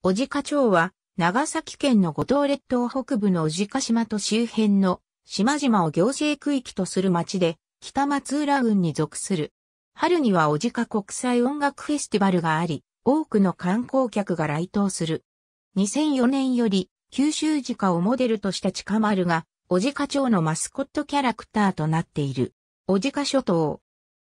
小鹿賀町は、長崎県の五島列島北部の小鹿島と周辺の島々を行政区域とする町で、北松浦郡に属する。春には小鹿賀国際音楽フェスティバルがあり、多くの観光客が来島する。2004年より、九州鹿をモデルとした地下丸が、小鹿町のマスコットキャラクターとなっている。小鹿諸島。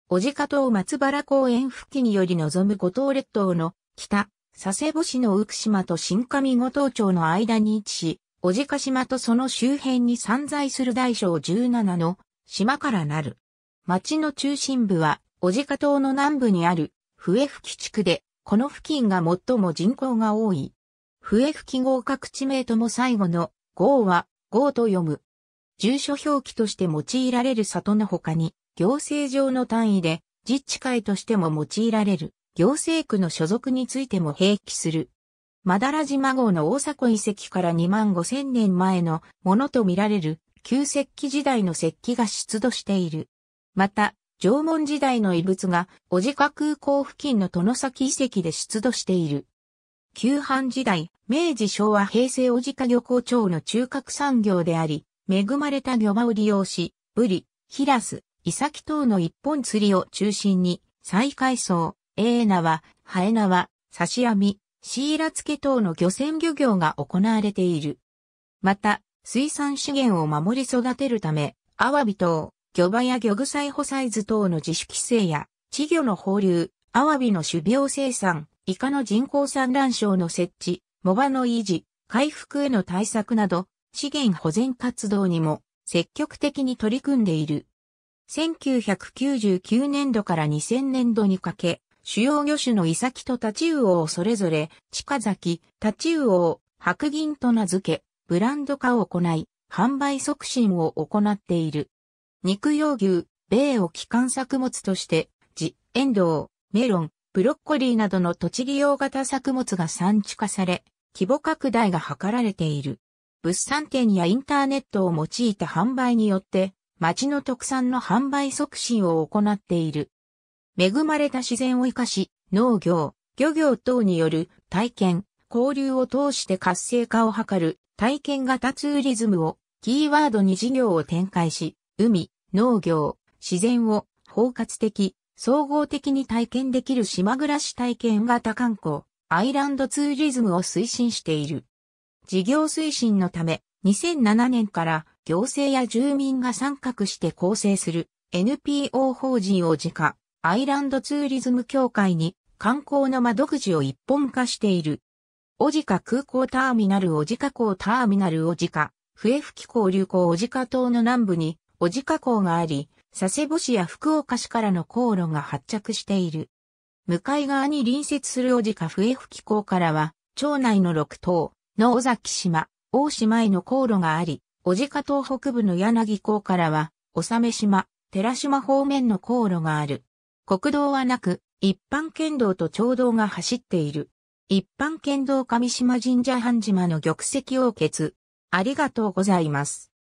小鹿島松原公園付近により望む五島列島の北、佐世保市の浮島と新上五島町の間に位置し、小鹿島とその周辺に散在する大小17の島からなる。町の中心部は小鹿島の南部にある笛吹地区で、この付近が最も人口が多い。笛吹合格地名とも最後の号は号と読む。住所表記として用いられる里の他に、行政上の単位で自治会としても用いられる。行政区の所属についても併記する。マダラ島号の大阪遺跡から2万5千年前のものとみられる旧石器時代の石器が出土している。また、縄文時代の遺物が小鹿空港付近の殿崎遺跡で出土している。旧藩時代、明治昭和平成小鹿漁港町の中核産業であり、恵まれた漁場を利用し、ブリ、ヒラス、イサキ等の一本釣りを中心に、再改装、エーナは、ハエナは、シアミ、シーラツけ等の漁船漁業が行われている。また、水産資源を守り育てるため、アワビ等、魚場や魚具イホサイズ等の自主規制や、稚魚の放流、アワビの種苗生産、イカの人工産卵床の設置、藻場の維持、回復への対策など、資源保全活動にも積極的に取り組んでいる。1999年度から2000年度にかけ、主要魚種のイサキとタチウオをそれぞれ、近崎、タチウオを白銀と名付け、ブランド化を行い、販売促進を行っている。肉用牛、米を基幹作物として、ジ、エンドウ、メロン、ブロッコリーなどの栃木用型作物が産地化され、規模拡大が図られている。物産展やインターネットを用いた販売によって、町の特産の販売促進を行っている。恵まれた自然を生かし、農業、漁業等による体験、交流を通して活性化を図る体験型ツーリズムをキーワードに事業を展開し、海、農業、自然を包括的、総合的に体験できる島暮らし体験型観光、アイランドツーリズムを推進している。事業推進のため、2007年から行政や住民が参画して構成する NPO 法人を自家アイランドツーリズム協会に観光の窓口を一本化している。小カ空港ターミナル小カ港ターミナル小カ、笛吹港流港小カ島の南部に小カ港があり、佐世保市や福岡市からの航路が発着している。向かい側に隣接する小カ笛吹港からは、町内の六島の尾崎島、大島への航路があり、小カ島北部の柳港からは、納め島、寺島方面の航路がある。国道はなく、一般県道と町道が走っている。一般県道上島神社半島の玉石を決。ありがとうございます。